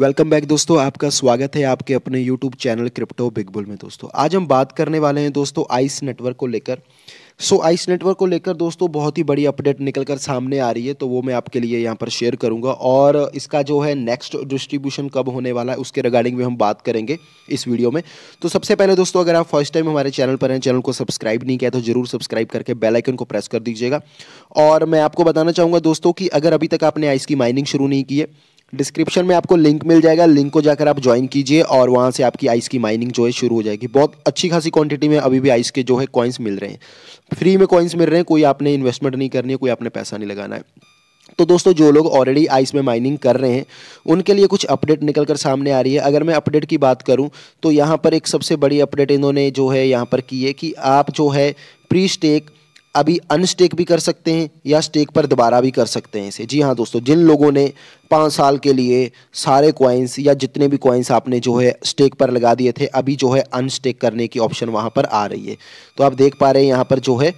welcome back दोस्तों आपका स्वागत है आपके अपने YouTube channel crypto big bull में दोस्तों आज हम बात करने वाले हैं दोस्तों आइस नेटवर्क को लेकर सो आइस नेटवर्क को लेकर दोस्तों बहुत ही बड़ी अपडेट निकल कर सामने आ रही है तो वो मैं आपके लिए यहाँ पर शेयर करूँगा और इसका जो है नेक्स्ट डिस्ट्रीब्यूशन कब होने वाला है उसके रिगार्डिंग भी हम बात करेंगे इस वीडियो में तो सबसे पहले दोस्तों अगर आप फर्स्ट टाइम हमारे चैनल पर हैं चैनल को सब्सक्राइब नहीं किया तो जरूर सब्सक्राइब करके बेलाइकन को प्रेस कर दीजिएगा और मैं आपको बताना चाहूँगा दोस्तों की अगर अभी तक आपने आइस की माइनिंग शुरू नहीं की है डिस्क्रिप्शन में आपको लिंक मिल जाएगा लिंक को जाकर आप ज्वाइन कीजिए और वहाँ से आपकी आइस की माइनिंग जो है शुरू हो जाएगी बहुत अच्छी खासी क्वांटिटी में अभी भी आइस के जो है कॉइन्स मिल रहे हैं फ्री में कॉइन्स मिल रहे हैं कोई आपने इन्वेस्टमेंट नहीं करनी है कोई आपने पैसा नहीं लगाना है तो दोस्तों जो लोग ऑलरेडी आइस में माइनिंग कर रहे हैं उनके लिए कुछ अपडेट निकल कर सामने आ रही है अगर मैं अपडेट की बात करूं तो यहाँ पर एक सबसे बड़ी अपडेट इन्होंने जो है यहाँ पर की है कि आप जो है प्री स्टेक अभी अनस्टेक भी कर सकते हैं या स्टेक पर दोबारा भी कर सकते हैं इसे जी हाँ दोस्तों जिन लोगों ने पाँच साल के लिए सारे कॉइन्स या जितने भी कॉइन्स आपने जो है स्टेक पर लगा दिए थे अभी जो है अनस्टेक करने की ऑप्शन वहाँ पर आ रही है तो आप देख पा रहे हैं यहाँ पर जो है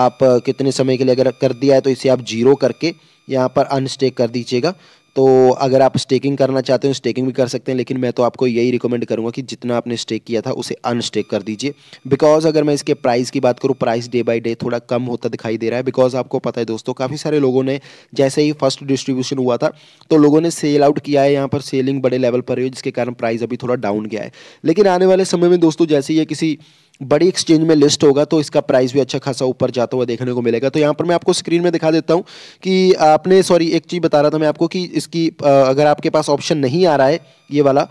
आप कितने समय के लिए अगर कर दिया है तो इसे आप जीरो करके यहाँ पर अनस्टेक कर दीजिएगा तो अगर आप स्टेकिंग करना चाहते हो स्टेकिंग भी कर सकते हैं लेकिन मैं तो आपको यही रिकमेंड करूँगा कि जितना आपने स्टेक किया था उसे अनस्टेक कर दीजिए बिकॉज अगर मैं इसके प्राइस की बात करूँ प्राइस डे बाई डे थोड़ा कम होता दिखाई दे रहा है बिकॉज आपको पता है दोस्तों काफ़ी सारे लोगों ने जैसे ही फर्स्ट डिस्ट्रीब्यूशन हुआ था तो लोगों ने सेल आउट किया है यहाँ पर सेलिंग बड़े लेवल पर हुई जिसके कारण प्राइस अभी थोड़ा डाउन गया है लेकिन आने वाले समय में दोस्तों जैसे ही किसी बड़ी एक्सचेंज में लिस्ट होगा तो इसका प्राइस भी अच्छा खासा ऊपर जाता हुआ देखने को मिलेगा तो यहाँ पर मैं आपको स्क्रीन में दिखा देता हूँ कि आपने सॉरी एक चीज़ बता रहा था मैं आपको कि इसकी अगर आपके पास ऑप्शन नहीं आ रहा है ये वाला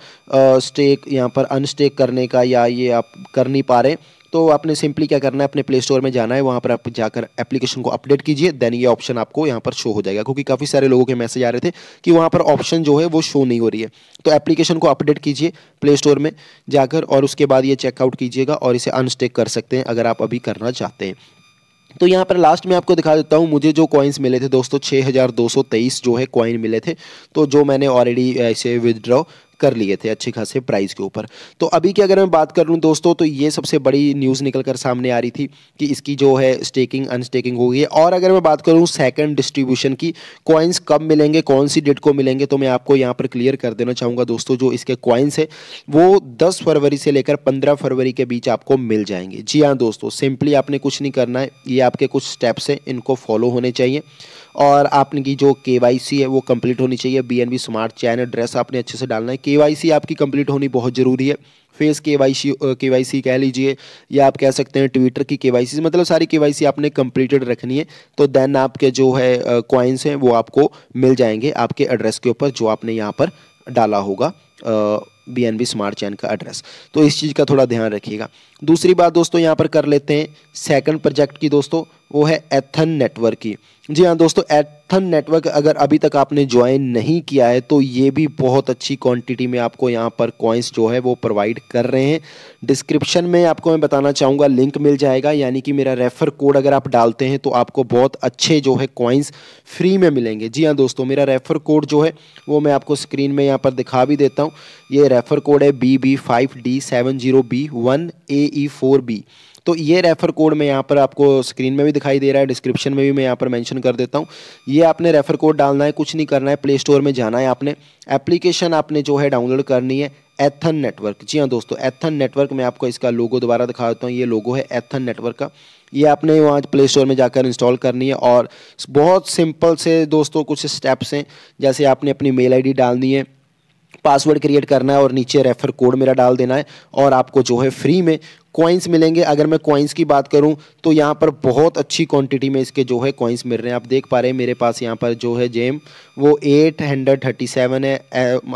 स्टेक यहाँ पर अनस्टेक करने का या ये आप कर नहीं पा रहे तो आपने सिंपली क्या करना है अपने प्ले स्टोर में जाना है वहाँ पर आप जाकर एप्लीकेशन को अपडेट कीजिए देन ये ऑप्शन आपको यहाँ पर शो हो जाएगा क्योंकि काफ़ी सारे लोगों के मैसेज आ रहे थे कि वहाँ पर ऑप्शन जो है वो शो नहीं हो रही है तो एप्लीकेशन को अपडेट कीजिए प्ले स्टोर में जाकर और उसके बाद ये चेकआउट कीजिएगा और इसे अनस्टेक कर सकते हैं अगर आप अभी करना चाहते हैं तो यहाँ पर लास्ट में आपको दिखा देता हूँ मुझे जो कॉइन्स मिले थे दोस्तों 6223 जो है कॉइन मिले थे तो जो मैंने ऑलरेडी इसे विदड्रॉ कर लिए थे अच्छे खासे प्राइस के ऊपर तो अभी की अगर मैं बात कर लूँ दोस्तों तो ये सबसे बड़ी न्यूज़ निकल कर सामने आ रही थी कि इसकी जो है स्टेकिंग अनस्टेकिंग होगी और अगर मैं बात करूँ सेकंड डिस्ट्रीब्यूशन की कॉइन्स कब मिलेंगे कौन सी डेट को मिलेंगे तो मैं आपको यहाँ पर क्लियर कर देना चाहूँगा दोस्तों जो इसके कॉइन्स है वो दस फरवरी से लेकर पंद्रह फरवरी के बीच आपको मिल जाएंगे जी हाँ दोस्तों सिंपली आपने कुछ नहीं करना है ये आपके कुछ स्टेप्स हैं इनको फॉलो होने चाहिए और आपने की जो के है वो कंप्लीट होनी चाहिए B N smart chain address आपने अच्छे से डालना है के आपकी कंप्लीट होनी बहुत ज़रूरी है फेस के वाई सी के वाई सी कह लीजिए या आप कह सकते हैं ट्विटर की के वाई सी मतलब सारी के वाई सी आपने कंप्लीटेड रखनी है तो देन आपके जो है कॉइन्स हैं वो आपको मिल जाएंगे आपके एड्रेस के ऊपर जो आपने यहाँ पर डाला होगा B N B smart chain का एड्रेस तो इस चीज़ का थोड़ा ध्यान रखिएगा दूसरी बात दोस्तों यहाँ पर कर लेते हैं सेकंड प्रोजेक्ट की दोस्तों वो है एथन नेटवर्क की जी हाँ दोस्तों एथन नेटवर्क अगर अभी तक आपने ज्वाइन नहीं किया है तो ये भी बहुत अच्छी क्वांटिटी में आपको यहाँ पर कॉइन्स जो है वो प्रोवाइड कर रहे हैं डिस्क्रिप्शन में आपको मैं बताना चाहूँगा लिंक मिल जाएगा यानी कि मेरा रेफर कोड अगर आप डालते हैं तो आपको बहुत अच्छे जो है कॉइन्स फ्री में मिलेंगे जी हाँ दोस्तों मेरा रेफर कोड जो है वो मैं आपको स्क्रीन में यहाँ पर दिखा भी देता हूँ ये रेफर कोड है B B five D seven zero B one A E four B तो ये रेफर कोड मैं यहाँ पर आपको स्क्रीन में भी दिखाई दे रहा है डिस्क्रिप्शन में भी मैं यहाँ पर मेंशन कर देता हूँ ये आपने रेफर कोड डालना है कुछ नहीं करना है प्ले स्टोर में जाना है आपने एप्लीकेशन आपने जो है डाउनलोड करनी है एथन नेटवर्क जी हाँ दोस्तों एथन नेटवर्क में आपको इसका लोगो दोबारा दिखा देता हूँ ये लोगो है एथन नेटवर्क का ये आपने वहाँ प्ले स्टोर में जाकर इंस्टॉल करनी है और बहुत सिंपल से दोस्तों कुछ स्टेप्स हैं जैसे आपने अपनी मेल आई डालनी है पासवर्ड क्रिएट करना है और नीचे रेफर कोड मेरा डाल देना है और आपको जो है फ्री में कॉइन्स मिलेंगे अगर मैं कॉइन्स की बात करूं तो यहाँ पर बहुत अच्छी क्वांटिटी में इसके जो है कॉइन्स मिल रहे हैं आप देख पा रहे हैं मेरे पास यहाँ पर जो है जेम वो एट हंड्रेड थर्टी सेवन है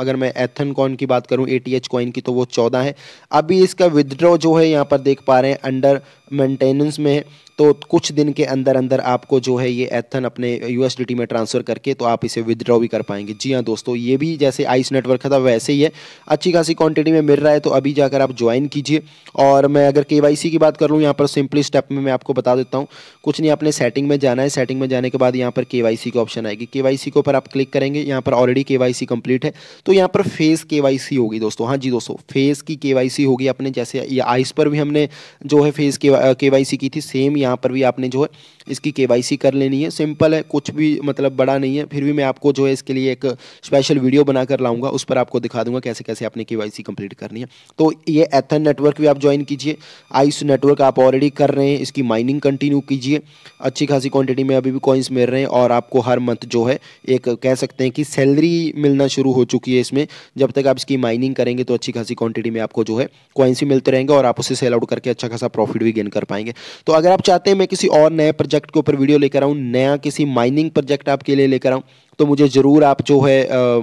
अगर मैं एथन कॉइन की बात करूं ए टी एच कॉइन की तो वो चौदह है अभी इसका विदड्रॉ जो है यहाँ पर देख पा रहे हैं अंडर मेंटेनेंस में है तो कुछ दिन के अंदर अंदर आपको जो है ये एथन अपने यू में ट्रांसफ़र करके तो आप इसे विदड्रॉ भी कर पाएंगे जी हाँ दोस्तों ये भी जैसे आइस नेटवर्क था वैसे ही है अच्छी खासी क्वांटिटी में मिल रहा है तो अभी जाकर आप ज्वाइन कीजिए और मैं अगर के की बात कर लूँ यहाँ पर सिंपली स्टेप में मैं आपको बता देता हूँ कुछ नहीं आपने सेटिंग में जाना है सेटिंग में जाने के बाद यहाँ पर के का ऑप्शन आएगी के के ऊपर आप क्लिक करेंगे यहाँ पर ऑलरेडी के कंप्लीट है तो यहाँ पर फेस के होगी दोस्तों हाँ जी दोस्तों फेस की के होगी अपने जैसे आइस पर भी हमने जो है फेस के के की थी सेम यहाँ पर भी आपने जो है इसकी के कर लेनी है सिंपल है कुछ भी मतलब बड़ा नहीं है फिर भी मैं आपको जो है इसके लिए एक स्पेशल वीडियो बनाकर लाऊंगा उस पर आपको दिखा दूंगा कैसे कैसे आपने के कंप्लीट करनी है तो ये एथन नेटवर्क भी आप ज्वाइन कीजिए आइस नेटवर्क आप ऑलरेडी कर रहे हैं इसकी माइनिंग कंटिन्यू कीजिए अच्छी खासी क्वान्टिटी में अभी भी कॉइन्स मिल रहे हैं और आपको हर मंथ जो है एक कह सकते हैं कि सैलरी मिलना शुरू हो चुकी है इसमें जब तक आप इसकी माइनिंग करेंगे तो अच्छी खासी क्वांटिटी में आपको जो है कॉइन्स भी मिलते रहेंगे और आप उसे सेल आउट करके अच्छा खासा प्रॉफिट भी गेन ज्वाइन कर पाएंगे तो अगर आप चाहते हैं मैं किसी और नए प्रोजेक्ट के ऊपर वीडियो लेकर आऊँ नया किसी माइनिंग प्रोजेक्ट आपके लिए लेकर आऊँ तो मुझे ज़रूर आप जो है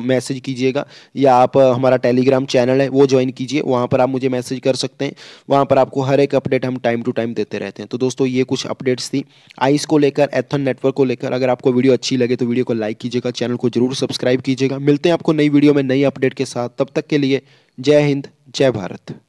मैसेज कीजिएगा या आप हमारा टेलीग्राम चैनल है वो ज्वाइन कीजिए वहाँ पर आप मुझे मैसेज कर सकते हैं वहाँ पर आपको हर एक अपडेट हम टाइम टू टाइम देते रहते हैं तो दोस्तों ये कुछ अपडेट्स थी आइस को लेकर एथन नेटवर्क को लेकर अगर आपको वीडियो अच्छी लगे तो वीडियो को लाइक कीजिएगा चैनल को जरूर सब्सक्राइब कीजिएगा मिलते हैं आपको नई वीडियो में नई अपडेट के साथ तब तक के लिए जय हिंद जय भारत